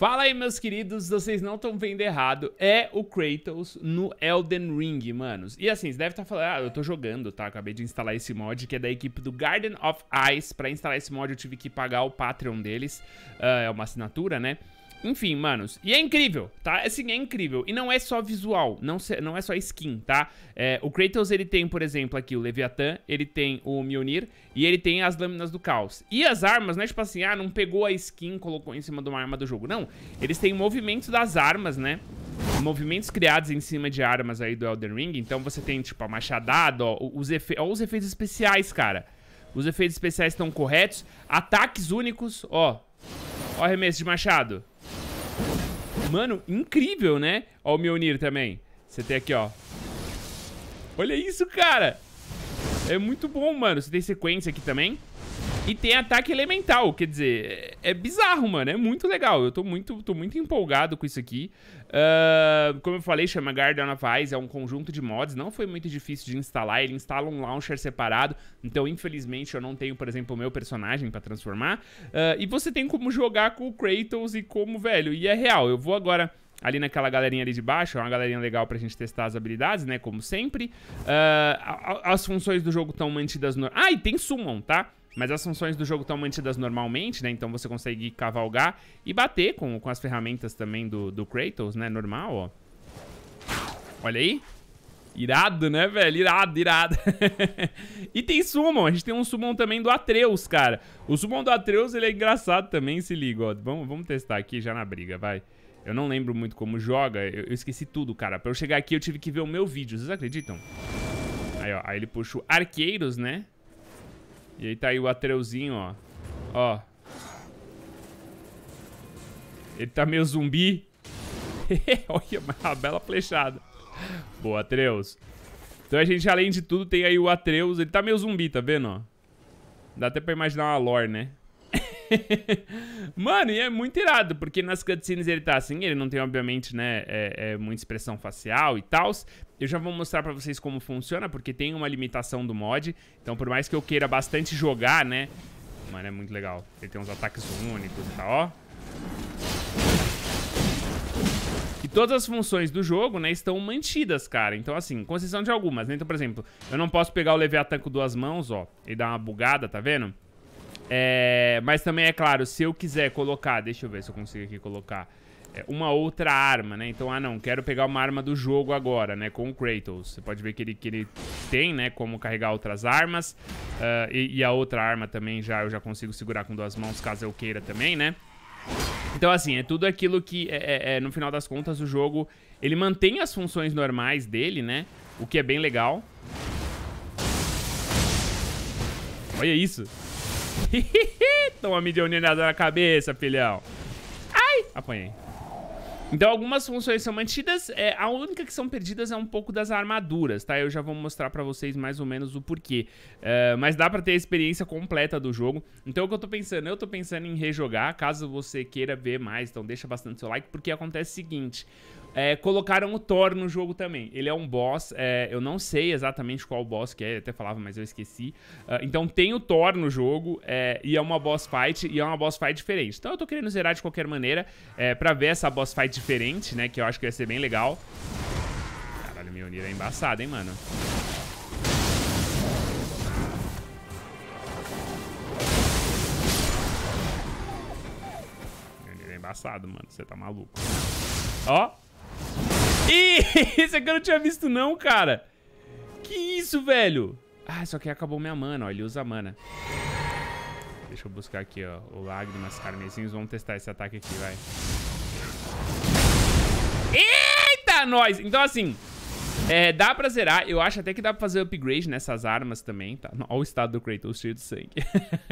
Fala aí, meus queridos, vocês não estão vendo errado, é o Kratos no Elden Ring, manos. E assim, você deve estar tá falando, ah, eu tô jogando, tá? Acabei de instalar esse mod, que é da equipe do Garden of Ice. Pra instalar esse mod eu tive que pagar o Patreon deles, uh, é uma assinatura, né? Enfim, manos. E é incrível, tá? Assim, é incrível. E não é só visual, não, não é só skin, tá? É, o Kratos, ele tem, por exemplo, aqui o Leviathan, ele tem o Mjolnir e ele tem as Lâminas do Caos. E as armas, não é tipo assim, ah, não pegou a skin, colocou em cima de uma arma do jogo. Não, eles têm movimentos das armas, né? Movimentos criados em cima de armas aí do Elden Ring. Então você tem, tipo, a machadada, ó, os, efe ó, os efeitos especiais, cara. Os efeitos especiais estão corretos. Ataques únicos, ó. Ó arremesso de machado. Mano, incrível, né? Ó o Mjolnir também. Você tem aqui, ó. Olha isso, cara! É muito bom, mano. Você tem sequência aqui também. E tem ataque elemental, quer dizer, é, é bizarro, mano. É muito legal. Eu tô muito, tô muito empolgado com isso aqui. Uh, como eu falei, chama Garden of Ice, é um conjunto de mods. Não foi muito difícil de instalar. Ele instala um launcher separado. Então, infelizmente, eu não tenho, por exemplo, o meu personagem pra transformar. Uh, e você tem como jogar com o Kratos e como, velho. E é real. Eu vou agora ali naquela galerinha ali de baixo, é uma galerinha legal pra gente testar as habilidades, né, como sempre. Uh, as funções do jogo estão mantidas no... Ah, e tem summon, tá? mas as funções do jogo estão mantidas normalmente, né? Então você consegue cavalgar e bater com, com as ferramentas também do, do Kratos, né? Normal, ó. Olha aí. Irado, né, velho? Irado, irado. e tem Summon. A gente tem um Summon também do Atreus, cara. O Summon do Atreus, ele é engraçado também, se liga, ó. Vamos, vamos testar aqui já na briga, vai. Eu não lembro muito como joga. Eu, eu esqueci tudo, cara. Pra eu chegar aqui, eu tive que ver o meu vídeo. Vocês acreditam? Aí, ó. Aí ele puxa o Arqueiros, né? E aí tá aí o Atreuzinho, ó. Ó. Ele tá meio zumbi. Olha, uma bela flechada. Boa, Atreus. Então a gente, além de tudo, tem aí o Atreus. Ele tá meio zumbi, tá vendo, ó? Dá até pra imaginar uma lore, né? Mano, e é muito irado, porque nas cutscenes ele tá assim, ele não tem, obviamente, né, é, é muita expressão facial e tal. Eu já vou mostrar pra vocês como funciona, porque tem uma limitação do mod. Então, por mais que eu queira bastante jogar, né... Mano, é muito legal. Ele tem uns ataques únicos e tal, ó. E todas as funções do jogo, né, estão mantidas, cara. Então, assim, com exceção de algumas, né? Então, por exemplo, eu não posso pegar o Leviathan com duas mãos, ó. e dar uma bugada, tá vendo? É, mas também, é claro, se eu quiser colocar... Deixa eu ver se eu consigo aqui colocar é, uma outra arma, né? Então, ah não, quero pegar uma arma do jogo agora, né? Com o Kratos. Você pode ver que ele, que ele tem, né? Como carregar outras armas. Uh, e, e, a outra arma também já eu já consigo segurar com duas mãos, caso eu queira também, né? Então, assim, é tudo aquilo que, é, é, é, no final das contas, o jogo... Ele mantém as funções normais dele, né? O que é bem legal. Olha isso! Toma midionilhada na cabeça, filhão. Ai, apanhei. Então algumas funções são mantidas, é, a única que são perdidas é um pouco das armaduras, tá? Eu já vou mostrar pra vocês mais ou menos o porquê. É, mas dá pra ter a experiência completa do jogo. Então o que eu tô pensando? Eu tô pensando em rejogar, caso você queira ver mais, então deixa bastante seu like, porque acontece o seguinte... É, colocaram o Thor no jogo também. Ele é um boss, é, eu não sei exatamente qual boss que é, até falava, mas eu esqueci. Uh, então tem o Thor no jogo, é, e é uma boss fight, e é uma boss fight diferente. Então eu tô querendo zerar de qualquer maneira, é, pra ver essa boss fight diferente, né, que eu acho que ia ser bem legal. Caralho, meu Nira é embaçado, hein, mano. Meu Nira é embaçado, mano, você tá maluco. Ó, Ih, esse aqui eu não tinha visto não, cara. Que isso, velho? Ah, só que acabou minha mana, ó. Ele usa mana. Deixa eu buscar aqui, ó. O Lágrimas Carmesinhos. Vamos testar esse ataque aqui, vai. Eita, nós! Então, assim... É, dá pra zerar. Eu acho até que dá pra fazer upgrade nessas armas também, tá? Olha o estado do Kratos cheio de sangue.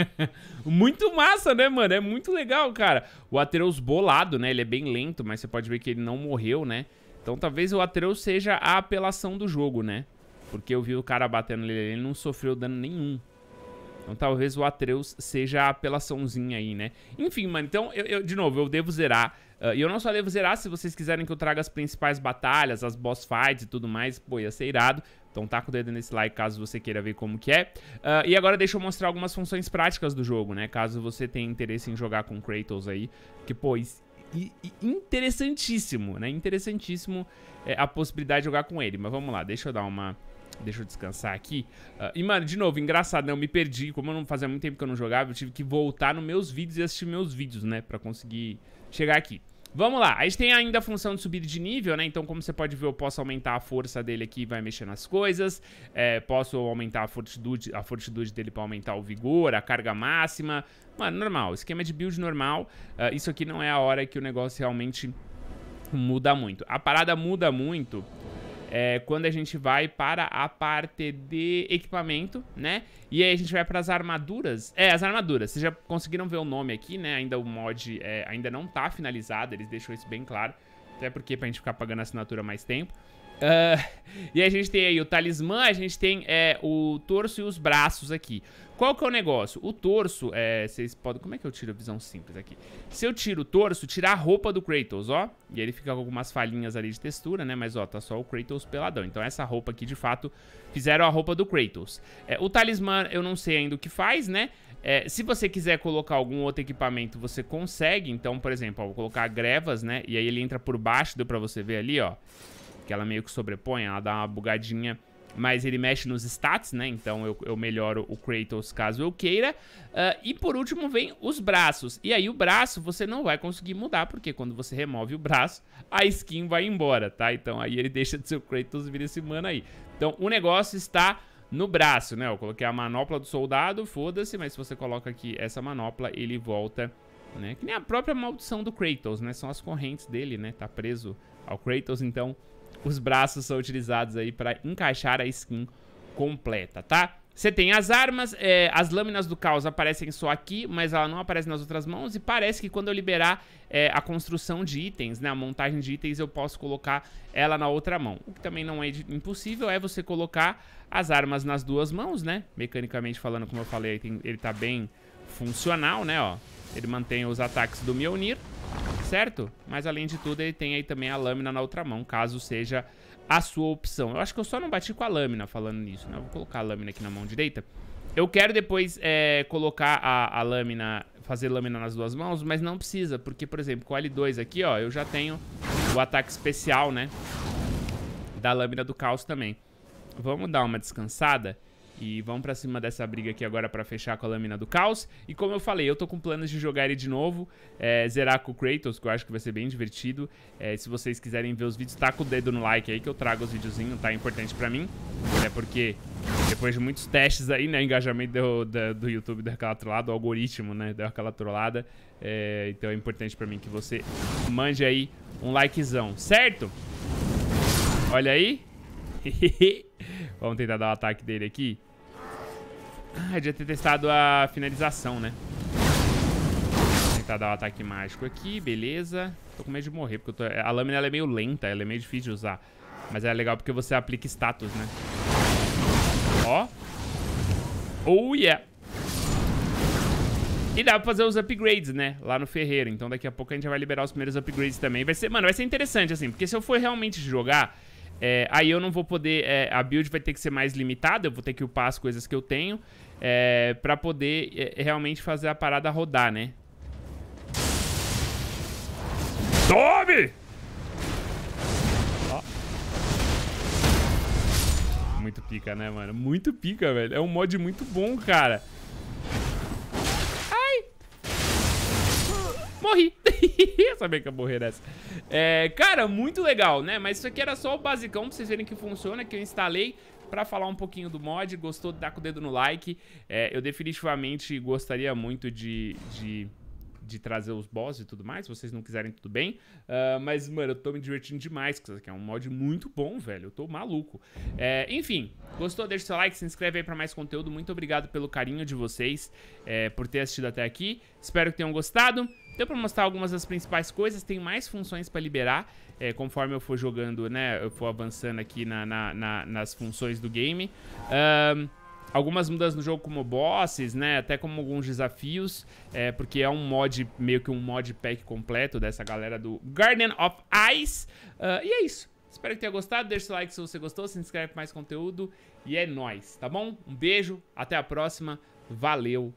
muito massa, né, mano? É muito legal, cara. O Ateros bolado, né? Ele é bem lento, mas você pode ver que ele não morreu, né? Então talvez o Atreus seja a apelação do jogo, né? Porque eu vi o cara batendo nele, ele não sofreu dano nenhum. Então talvez o Atreus seja a apelaçãozinha aí, né? Enfim, mano, então, eu, eu de novo, eu devo zerar. Ah, e uh, eu não só devo zerar se vocês quiserem que eu traga as principais batalhas, as boss fights e tudo mais. Pô, ia ser irado. Então tá com o dedo nesse like caso você queira ver como que é. Uh, e agora deixa eu mostrar algumas funções práticas do jogo, né? Caso você tenha interesse em jogar com Kratos aí. Que, pô, interessantíssimo, né? Interessantíssimo é, a possibilidade de jogar com ele. Mas vamos lá, deixa eu dar uma... Deixa eu descansar aqui. Uh, e, mano, de novo, engraçado, né? Eu me perdi. Como eu não fazia muito tempo que eu não jogava, eu tive que voltar nos meus vídeos e assistir meus vídeos, né? Pra conseguir chegar aqui. Vamos lá, a gente tem ainda a função de subir de nível, né? Então, como você pode ver, eu posso aumentar a força dele aqui e vai mexer nas coisas. É, posso aumentar a fortitude, a fortitude dele para aumentar o vigor, a carga máxima. Mano, normal, esquema de build normal. Uh, isso aqui não é a hora que o negócio realmente muda muito. A parada muda muito é, quando a gente vai para a parte de equipamento, né? E aí a gente vai para as armaduras. É, as armaduras. Vocês já conseguiram ver o nome aqui, né? Ainda o mod é, ainda não tá finalizado, eles deixaram isso bem claro. Até porque pra gente ficar pagando a assinatura mais tempo. Uh, e a gente tem aí o talismã, a gente tem é, o torso e os braços aqui. Qual que é o negócio? O torso, é, vocês podem... Como é que eu tiro a visão simples aqui? Se eu tiro o torso, tirar a roupa do Kratos, ó. E ele fica com algumas falhinhas ali de textura, né? Mas, ó, tá só o Kratos peladão. Então essa roupa aqui, de fato, fizeram a roupa do Kratos. É, o talismã, eu não sei ainda o que faz, né? É, se você quiser colocar algum outro equipamento, você consegue. Então, por exemplo, ó, vou colocar grevas, né? E aí ele entra por baixo, deu pra você ver ali, ó que ela meio que sobrepõe, ela dá uma bugadinha mas ele mexe nos stats, né? Então eu, eu melhoro o Kratos caso eu queira. Uh, e por último vem os braços. E aí o braço você não vai conseguir mudar, porque quando você remove o braço, a skin vai embora, tá? Então aí ele deixa de ser o Kratos vira esse mano aí. Então o negócio está no braço, né? Eu coloquei a manopla do soldado, foda-se, mas se você coloca aqui essa manopla, ele volta... Né? Que nem a própria maldição do Kratos, né? São as correntes dele, né? Tá preso ao Kratos, então os braços são utilizados aí para encaixar a skin completa, tá? Você tem as armas, é, as lâminas do caos aparecem só aqui, mas ela não aparece nas outras mãos e parece que quando eu liberar é, a construção de itens, né, a montagem de itens, eu posso colocar ela na outra mão. O que também não é impossível é você colocar as armas nas duas mãos, né, mecanicamente falando, como eu falei, ele, tem, ele tá bem funcional, né, ó. Ele mantém os ataques do Mjolnir certo? Mas além de tudo, ele tem aí também a lâmina na outra mão, caso seja a sua opção. Eu acho que eu só não bati com a lâmina falando nisso, né? vou colocar a lâmina aqui na mão direita. Eu quero depois é, colocar a, a, lâmina, fazer lâmina nas duas mãos, mas não precisa, porque, por exemplo, com o L2 aqui, ó, eu já tenho o ataque especial, né? Da lâmina do caos também. Vamos dar uma descansada e vamos pra cima dessa briga aqui agora pra fechar com a Lâmina do Caos. E como eu falei, eu tô com planos de jogar ele de novo, é, zerar com o Kratos, que eu acho que vai ser bem divertido. É, se vocês quiserem ver os vídeos, tá com o dedo no like aí que eu trago os videozinhos, tá? É importante pra mim. Até porque depois de muitos testes aí, né, engajamento do, do, do YouTube deu aquela trollada, o algoritmo, né, deu aquela trollada. É, então é importante pra mim que você mande aí um likezão, certo? Olha aí. Vamos tentar dar o um ataque dele aqui. Ah, devia ter testado a finalização, né? Vou tentar dar o um ataque mágico aqui, beleza. Tô com medo de morrer, porque tô... a lâmina é meio lenta, ela é meio difícil de usar. Mas é legal porque você aplica status, né? Ó. Oh yeah. E dá pra fazer os upgrades, né? Lá no Ferreiro. Então daqui a pouco a gente vai liberar os primeiros upgrades também. Vai ser, mano, vai ser interessante, assim. Porque se eu for realmente jogar, é, aí eu não vou poder... É, a build vai ter que ser mais limitada. Eu vou ter que upar as coisas que eu tenho é, para poder é, realmente fazer a parada rodar, né? Tome! Ó. Muito pica, né, mano? Muito pica, velho. É um mod muito bom, cara. Ai! Morri! eu sabia que ia morrer dessa. É, cara, muito legal, né? Mas isso aqui era só o basicão pra vocês verem que funciona, que eu instalei para falar um pouquinho do mod. Gostou? Dá com o dedo no like. É, eu definitivamente gostaria muito de, de de trazer os bosses e tudo mais, se vocês não quiserem, tudo bem. Uh, mas, mano, eu tô me divertindo demais, que isso aqui é um mod muito bom, velho. Eu tô maluco. É, enfim, gostou? Deixa seu like, se inscreve aí pra mais conteúdo. Muito obrigado pelo carinho de vocês, é, por ter assistido até aqui. Espero que tenham gostado. Deu pra mostrar algumas das principais coisas, tem mais funções pra liberar é, conforme eu for jogando, né, eu for avançando aqui na, na, na, nas funções do game. Um, algumas mudanças no jogo como bosses, né, até como alguns desafios, é, porque é um mod, meio que um mod pack completo dessa galera do Garden of Ice. Uh, e é isso. Espero que tenha gostado, deixa o like se você gostou, se inscreve para mais conteúdo e é nóis, tá bom? Um beijo, até a próxima, valeu!